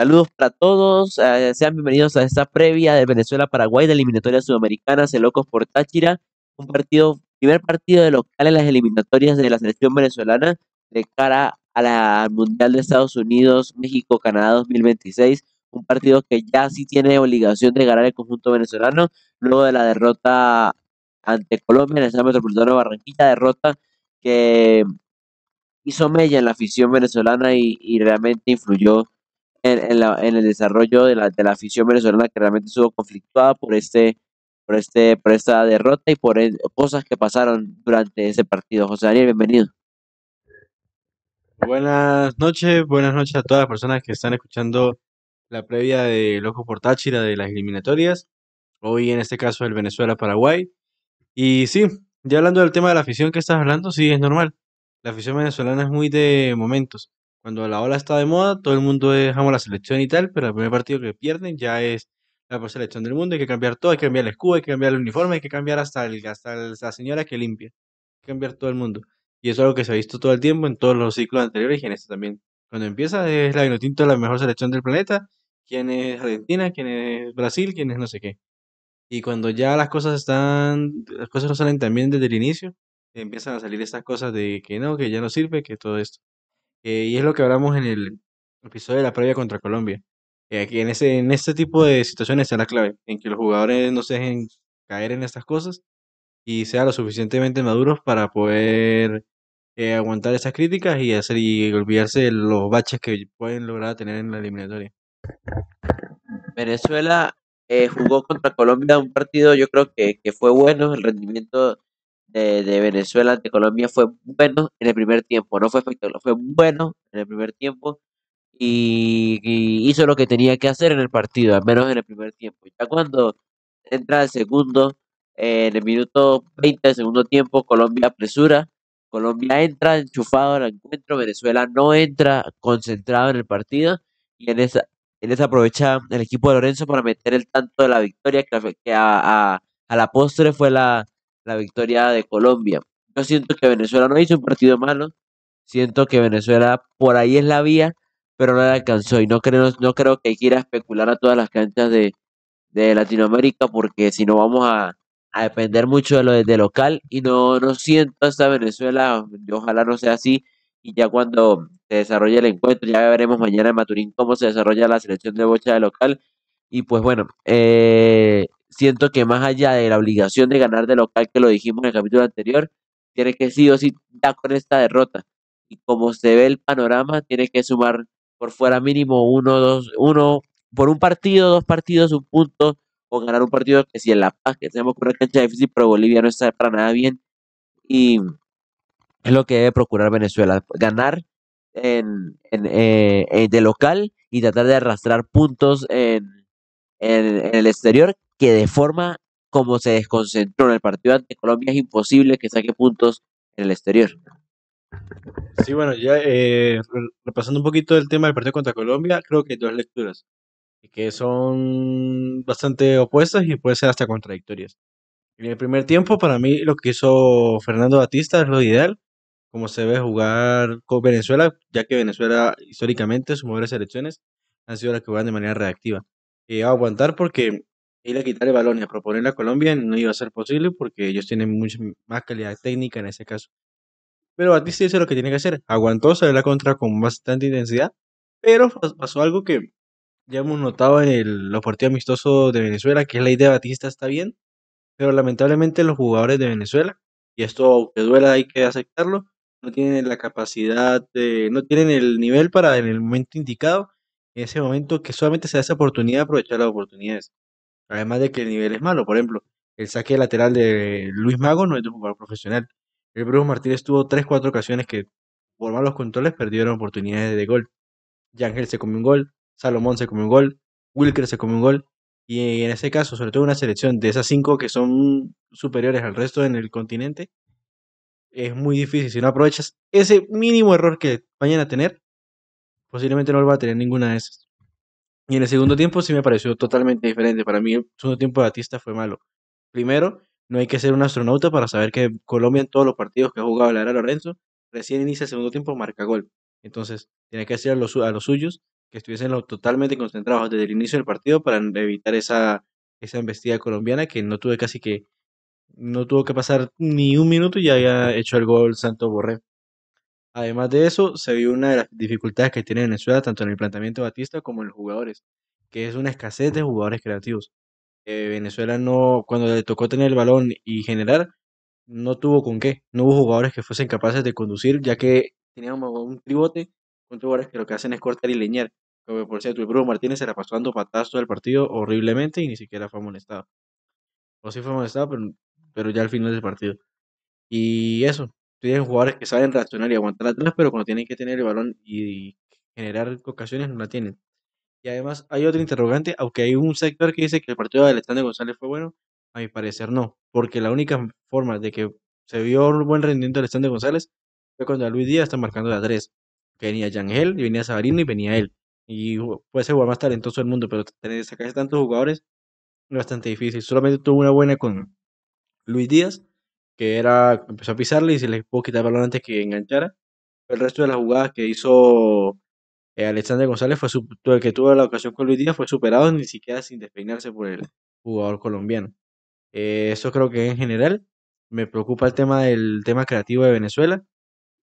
Saludos para todos, eh, sean bienvenidos a esta previa de Venezuela-Paraguay de eliminatorias sudamericanas de Locos por Táchira, un partido, primer partido de local en las eliminatorias de la selección venezolana de cara a la, Mundial de Estados Unidos, México, Canadá 2026, un partido que ya sí tiene obligación de ganar el conjunto venezolano, luego de la derrota ante Colombia en el Estado Metropolitano de Barranquilla, derrota que hizo mella en la afición venezolana y realmente influyó en, el desarrollo de la, de la afición venezolana que realmente estuvo conflictuada por este por este por esta derrota y por cosas que pasaron durante ese partido. José Daniel, bienvenido. Buenas noches, buenas noches a todas las personas que están escuchando la previa de Loco por Táchira de las eliminatorias. Hoy en este caso el Venezuela-Paraguay. Y sí, ya hablando del tema de la afición que estás hablando, sí, es normal. La afición venezolana es muy de momentos. Cuando la ola está de moda, todo el mundo dejamos la selección y tal, pero el primer partido que pierden ya es la selección del mundo. Hay que cambiar todo, hay que cambiar el escudo, hay que cambiar el uniforme, hay que cambiar hasta, el, hasta la señora que limpia. Hay que cambiar todo el mundo. Y eso es algo que se ha visto todo el tiempo en todos los ciclos anteriores y en este también. Cuando empieza es la Vinotinto la mejor selección del planeta, quién es Argentina, quién es Brasil, quién es no sé qué. Y cuando ya las cosas están, las cosas no salen tan bien desde el inicio, empiezan a salir estas cosas de que no, que ya no sirve, que todo esto. Eh, y es lo que hablamos en el episodio de la previa contra Colombia. que en, ese, en este tipo de situaciones es la clave, en que los jugadores no se dejen caer en estas cosas y sean lo suficientemente maduros para poder eh, aguantar esas críticas y hacer y olvidarse de los baches que pueden lograr tener en la eliminatoria. Venezuela eh, jugó contra Colombia un partido, yo creo que, que fue bueno, el rendimiento de, Venezuela ante Colombia fue bueno en el primer tiempo, no fue espectacular, fue bueno en el primer tiempo y, hizo lo que tenía que hacer en el partido, al menos en el primer tiempo. Ya cuando entra el segundo, eh, en el minuto 20 del segundo tiempo, Colombia apresura, Colombia entra enchufado al encuentro, Venezuela no entra concentrado en el partido y en esa, en esa aprovecha el equipo de Lorenzo para meter el tanto de la victoria que, a, a la postre fue la, victoria de Colombia. Yo siento que Venezuela no hizo un partido malo, siento que Venezuela por ahí es la vía, pero no la alcanzó y no creo, no creo que quiera especular a todas las canchas de, de Latinoamérica porque si no vamos a, depender mucho de lo de, local y no, no siento hasta Venezuela, ojalá no sea así y ya cuando se desarrolle el encuentro, ya veremos mañana en Maturín cómo se desarrolla la selección de bocha de local y pues bueno, eh, siento que más allá de la obligación de ganar de local, que lo dijimos en el capítulo anterior, tiene que sí o sí ya con esta derrota. Y como se ve el panorama, tiene que sumar por fuera mínimo uno, dos, uno, por un partido, dos partidos, un punto, o ganar un partido que si en La Paz, que tenemos una cancha difícil, pero Bolivia no está para nada bien. Y es lo que debe procurar Venezuela, ganar en, eh, eh, de local y tratar de arrastrar puntos en, en, el exterior que de forma como se desconcentró en el partido ante Colombia es imposible que saque puntos en el exterior. Sí, bueno, ya eh, repasando un poquito el tema del partido contra Colombia, creo que hay dos lecturas que son bastante opuestas y puede ser hasta contradictorias. En el primer tiempo, para mí, lo que hizo Fernando Batista es lo ideal, como se ve jugar con Venezuela, ya que Venezuela históricamente sus mejores selecciones han sido las que juegan de manera reactiva. Eh, aguantar porque ir a quitar el balón y a proponer a Colombia no iba a ser posible porque ellos tienen mucha más calidad técnica en ese caso. Pero Batista hizo lo que tiene que hacer. Aguantó salir la contra con bastante intensidad, pero pasó algo que ya hemos notado en el, los partidos amistosos de Venezuela, que es la idea de Batista está bien, pero lamentablemente los jugadores de Venezuela, y esto aunque duela hay que aceptarlo, no tienen la capacidad, no tienen el nivel para en el momento indicado, en ese momento que solamente se da esa oportunidad, aprovechar las oportunidades. Además de que el nivel es malo, por ejemplo, el saque lateral de Luis Mago no es de un jugador profesional. El Brujo Martínez tuvo 3-4 ocasiones que por malos controles perdieron oportunidades de gol. Yangel se come un gol, Salomón se comió un gol, Wilker se comió un gol. Y en ese caso, sobre todo una selección de esas cinco que son superiores al resto en el continente, es muy difícil. Si no aprovechas ese mínimo error que vayan a tener, posiblemente no lo va a tener ninguna de esas. Y en el segundo tiempo sí me pareció totalmente diferente. Para mí el segundo tiempo de Batista fue malo. Primero, no hay que ser un astronauta para saber que Colombia en todos los partidos que ha jugado la era Lorenzo, recién inicia el segundo tiempo, marca gol. Entonces, tiene que hacer a los, suyos que estuviesen totalmente concentrados desde el inicio del partido para evitar esa, esa embestida colombiana que no tuve casi que, no tuvo que pasar ni un minuto y ya había hecho el gol Santo Borré. Además de eso, se vio una de las dificultades que tiene Venezuela tanto en el planteamiento de Batista como en los jugadores, que es una escasez de jugadores creativos. Eh, Venezuela no, cuando le tocó tener el balón y generar, no tuvo con qué. No hubo jugadores que fuesen capaces de conducir, ya que teníamos un tribote con jugadores que lo que hacen es cortar y leñar. por cierto, el Bruno Martínez se la pasó dando patadas todo el partido horriblemente y ni siquiera fue molestado. O sí fue molestado, pero ya al final del partido. Y eso, tienen jugadores que saben reaccionar y aguantar atrás, pero cuando tienen que tener el balón y generar ocasiones no la tienen. Y además hay otro interrogante, aunque hay un sector que dice que el partido de Alexander González fue bueno, a mi parecer no, porque la única forma de que se vio un buen rendimiento de Alexander González fue cuando Luis Díaz está marcando la a tres. Venía Yangel, venía Sabarino y venía él. Y puede ser jugador más talentoso del mundo, pero tener sacarse tantos jugadores es bastante difícil. Solamente tuvo una buena con Luis Díaz que era, empezó a pisarle y se le pudo quitar el balón antes que enganchara. El resto de las jugadas que hizo eh, Alexander González fue el que tuvo la ocasión con Luis Díaz fue superado ni siquiera sin despeinarse por el jugador colombiano. Eh, eso creo que en general me preocupa el tema del tema creativo de Venezuela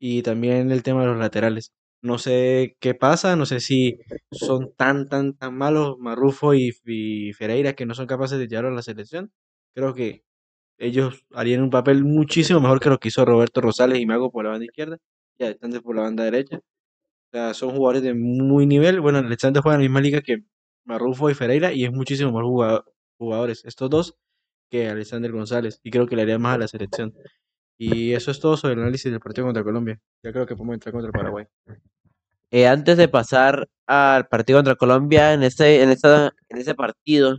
y también el tema de los laterales. No sé qué pasa, no sé si son tan, tan, tan malos Marrufo y, y Ferreira que no son capaces de llevarlo a la selección. Creo que ellos harían un papel muchísimo mejor que lo que hizo Roberto Rosales y Mago por la banda izquierda y Alexander por la banda derecha. O sea, son jugadores de muy nivel. Bueno, Alexander juega en la misma liga que Marrufo y Ferreira y es muchísimo más jugadores estos dos que Alexander González y creo que le haría más a la selección. Y eso es todo sobre el análisis del partido contra Colombia. Ya creo que podemos entrar contra Paraguay. Eh, antes de pasar al partido contra Colombia, en este, en esta, en ese partido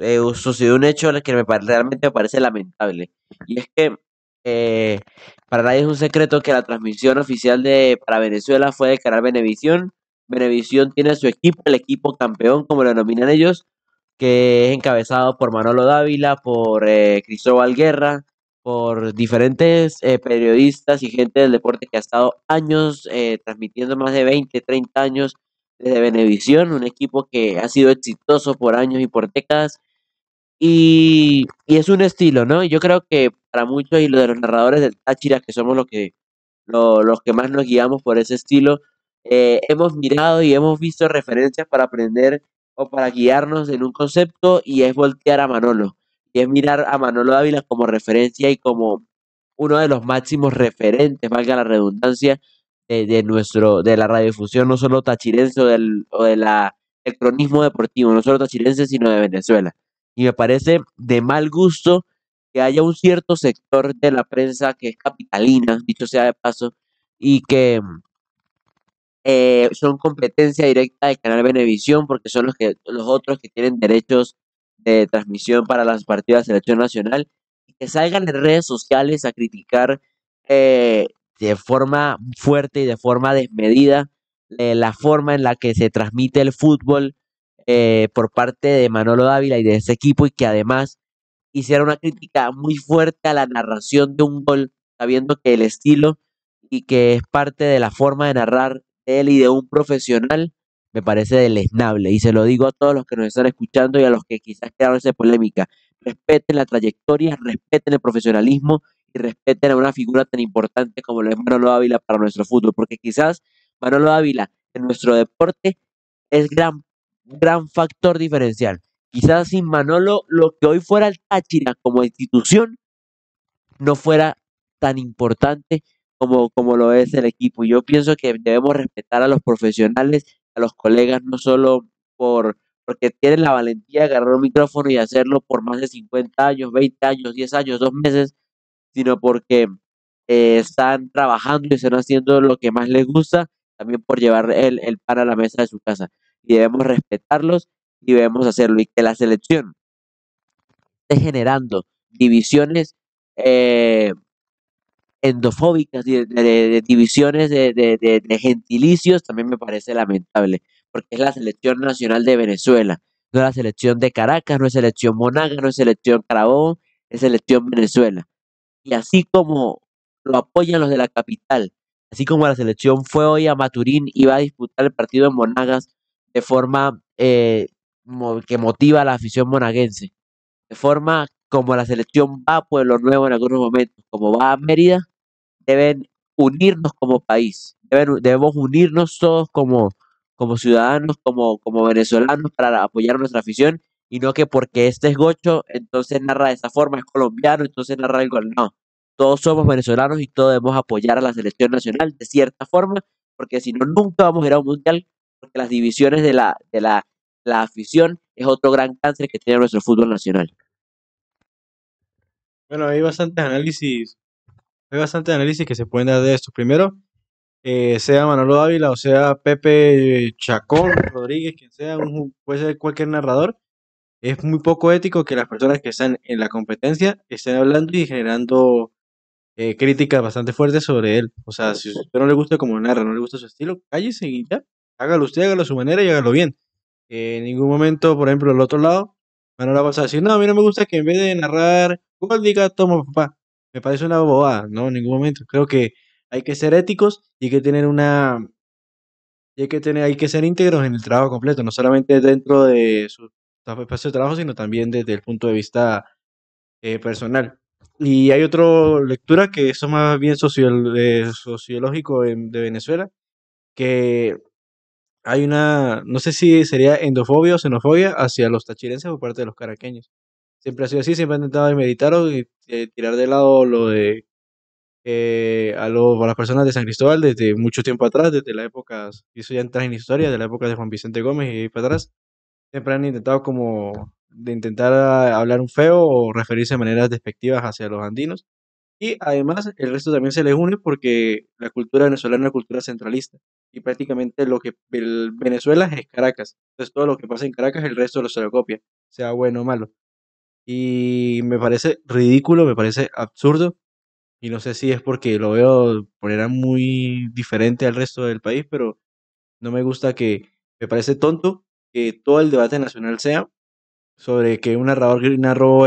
eh, sucedió un hecho que me realmente me parece lamentable. Y es que eh, para nadie es un secreto que la transmisión oficial de para Venezuela fue de canal Venevisión. Venevisión tiene su equipo, el equipo campeón, como lo denominan ellos, que es encabezado por Manolo Dávila, por eh, Cristóbal Guerra, por diferentes periodistas y gente del deporte que ha estado años transmitiendo más de 20, 30 años desde Venevisión, un equipo que ha sido exitoso por años y por décadas y, y, es un estilo, ¿no? Y yo creo que para muchos y los de los narradores de Táchira, que somos los que, los que más nos guiamos por ese estilo, eh, hemos mirado y hemos visto referencias para aprender o para guiarnos en un concepto y es voltear a Manolo. Y es mirar a Manolo Ávila como referencia y como uno de los máximos referentes, valga la redundancia, de, nuestro, de la radiodifusión, no solo tachirense o del, o de cronismo deportivo, no solo tachirense, sino de Venezuela y me parece de mal gusto que haya un cierto sector de la prensa que es capitalina, dicho sea de paso, y que eh, son competencia directa del canal Venevisión, porque son los, que, los otros que tienen derechos de transmisión para las partidas de selección nacional y que salgan en redes sociales a criticar eh, de forma fuerte y de forma desmedida eh, la forma en la que se transmite el fútbol eh, por parte de Manolo Dávila y de ese equipo y que además hiciera una crítica muy fuerte a la narración de un gol, sabiendo que el estilo y que es parte de la forma de narrar él y de un profesional me parece deleznable. Y se lo digo a todos los que nos están escuchando y a los que quizás quedaron esa polémica. Respeten la trayectoria, respeten el profesionalismo y respeten a una figura tan importante como lo es Manolo Dávila para nuestro fútbol, porque quizás Manolo Dávila en nuestro deporte es gran gran factor diferencial. Quizás sin Manolo, lo que hoy fuera el Táchira como institución no fuera tan importante como, como lo es el equipo. Yo pienso que debemos respetar a los profesionales, a los colegas, no solo por porque tienen la valentía de agarrar un micrófono y hacerlo por más de 50 años, 20 años, 10 años, 2 meses, sino porque eh, están trabajando y están haciendo lo que más les gusta, también por llevar el, el pan a la mesa de su casa y debemos respetarlos y debemos hacerlo. Y que la selección esté generando divisiones eh, endofóbicas de, divisiones de, gentilicios también me parece lamentable, porque es la selección nacional de Venezuela, no es la selección de Caracas, no es selección Monagas no es selección Carabobo, es selección Venezuela. Y así como lo apoyan los de la capital, así como la selección fue hoy a Maturín y va a disputar el partido en Monagas, de forma eh, que motiva la afición monaguense, de forma como la selección va a Pueblo Nuevo en algunos momentos, como va a Mérida, deben unirnos como país, debemos unirnos todos como, como ciudadanos, como, como venezolanos para apoyar nuestra afición y no que porque este es gocho, entonces narra de esa forma, es colombiano, entonces narra igual no. Todos somos venezolanos y todos debemos apoyar a la selección nacional de cierta forma, porque si no, nunca vamos a ir a un mundial porque las divisiones de la, de la, afición es otro gran cáncer que tiene nuestro fútbol nacional. Bueno, hay bastantes análisis, hay bastantes análisis que se pueden dar de esto. Primero, eh, sea Manolo Ávila o sea Pepe Chacón, Rodríguez, quien sea, un, puede ser cualquier narrador, es muy poco ético que las personas que están en la competencia estén hablando y generando eh, críticas bastante fuertes sobre él. O sea, si a usted no le gusta como narra, no le gusta su estilo, cállese y ya. Hágalo usted, hágalo a su manera y hágalo bien. en ningún momento, por ejemplo, el otro lado, van la vas a decir, no, a mí no me gusta que en vez de narrar diga, toma papá. Me parece una bobada, ¿no? En ningún momento. Creo que hay que ser éticos y hay que tener una... Y hay que, tener, hay que ser íntegros en el trabajo completo, no solamente dentro de su espacio pues, de trabajo, sino también desde el punto de vista eh, personal. Y hay otra lectura que es más bien eh, sociológico de Venezuela, que hay una, no sé si sería endofobia o xenofobia hacia los tachirenses por parte de los caraqueños. Siempre ha sido así, siempre han intentado meditar y eh, tirar de lado lo de eh, a, a, las personas de San Cristóbal desde mucho tiempo atrás, desde la época, eso ya entra en historia, de la época de Juan Vicente Gómez y para atrás, siempre han intentado como de intentar ah, hablar un feo o referirse de maneras despectivas hacia los andinos y además el resto también se les une porque la cultura venezolana es una cultura centralista y prácticamente lo que Venezuela es Caracas. Entonces todo lo que pasa en Caracas el resto lo se lo copia, sea bueno o malo. Y me parece ridículo, me parece absurdo y no sé si es porque lo veo por muy diferente al resto del país, pero no me gusta que me parece tonto que todo el debate nacional sea sobre que un narrador narró,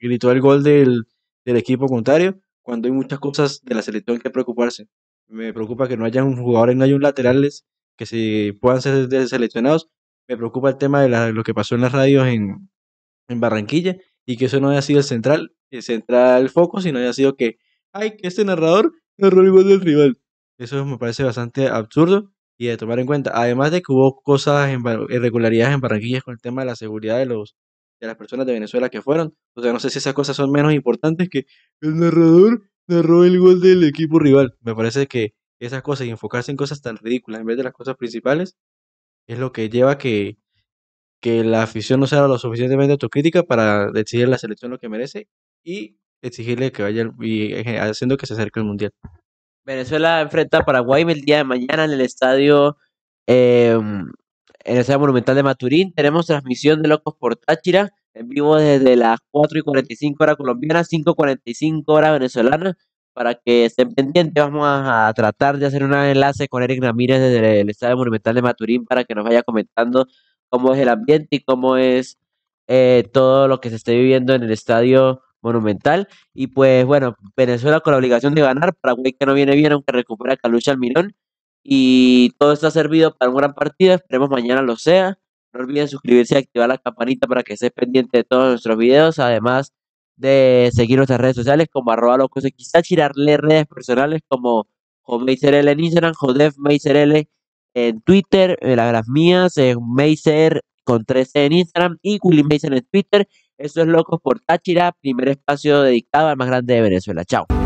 gritó el gol del, del equipo contrario cuando hay muchas cosas de la selección que preocuparse. Me preocupa que no haya un jugador, no haya un laterales que se puedan ser deseleccionados, Me preocupa el tema de lo que pasó en las radios en, Barranquilla y que eso no haya sido el central, el central foco, sino haya sido que, ay, que este narrador narró el gol del rival. Eso me parece bastante absurdo y de tomar en cuenta. Además de que hubo cosas, en, irregularidades en Barranquilla con el tema de la seguridad de los de las personas de Venezuela que fueron. O sea, no sé si esas cosas son menos importantes que el narrador narró el gol del equipo rival. Me parece que esas cosas y enfocarse en cosas tan ridículas en vez de las cosas principales es lo que lleva a que, que la afición no sea lo suficientemente autocrítica para decidir la selección lo que merece y exigirle que vaya eh, haciendo que se acerque el mundial. Venezuela enfrenta a Paraguay el día de mañana en el estadio em, en el Estadio Monumental de Maturín. Tenemos transmisión de Locos por Táchira, en vivo desde las 4 y 45 horas colombianas, 5 y 45 horas venezolanas. Para que estén pendientes, vamos a, tratar de hacer un enlace con Eric Ramírez desde el Estadio Monumental de Maturín para que nos vaya comentando cómo es el ambiente y cómo es eh, todo lo que se está viviendo en el Estadio Monumental. Y pues bueno, Venezuela con la obligación de ganar, Paraguay que no viene bien, aunque recupera a al Almirón y todo ha servido para un gran partido Esperemos mañana lo sea. No olviden suscribirse y activar la campanita para que estés pendiente de todos nuestros videos. Además de seguir nuestras redes sociales como arroba le darle redes personales como e L en Instagram, e L en Twitter, eh, las, las mías, es eh, Meiser con 13 e en Instagram y Willy en Twitter. Eso es Locos por Táchira, primer espacio dedicado al más grande de Venezuela. Chao.